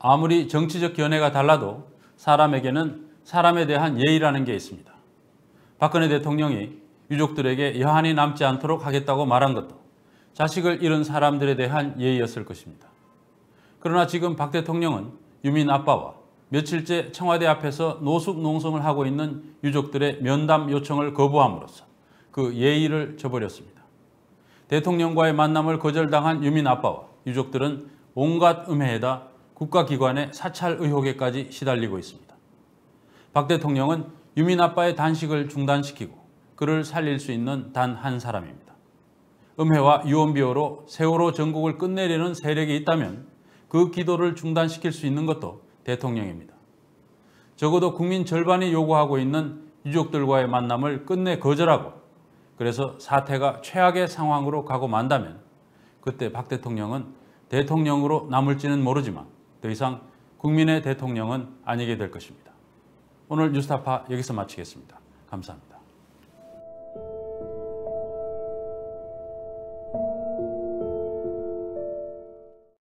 아무리 정치적 견해가 달라도 사람에게는 사람에 대한 예의라는 게 있습니다. 박근혜 대통령이 유족들에게 여한이 남지 않도록 하겠다고 말한 것도 자식을 잃은 사람들에 대한 예의였을 것입니다. 그러나 지금 박 대통령은 유민 아빠와 며칠째 청와대 앞에서 노숙 농성을 하고 있는 유족들의 면담 요청을 거부함으로써 그 예의를 저버렸습니다. 대통령과의 만남을 거절당한 유민 아빠와 유족들은 온갖 음해에다 국가기관의 사찰 의혹에까지 시달리고 있습니다. 박 대통령은 유민 아빠의 단식을 중단시키고 그를 살릴 수 있는 단 한 사람입니다. 음해와 유언비어로 세월호 전국을 끝내려는 세력이 있다면 그 기도를 중단시킬 수 있는 것도 대통령입니다. 적어도 국민 절반이 요구하고 있는 유족들과의 만남을 끝내 거절하고 그래서 사태가 최악의 상황으로 가고 만다면 그때 박 대통령은 대통령으로 남을지는 모르지만 더 이상 국민의 대통령은 아니게 될 것입니다. 오늘 뉴스타파 여기서 마치겠습니다. 감사합니다.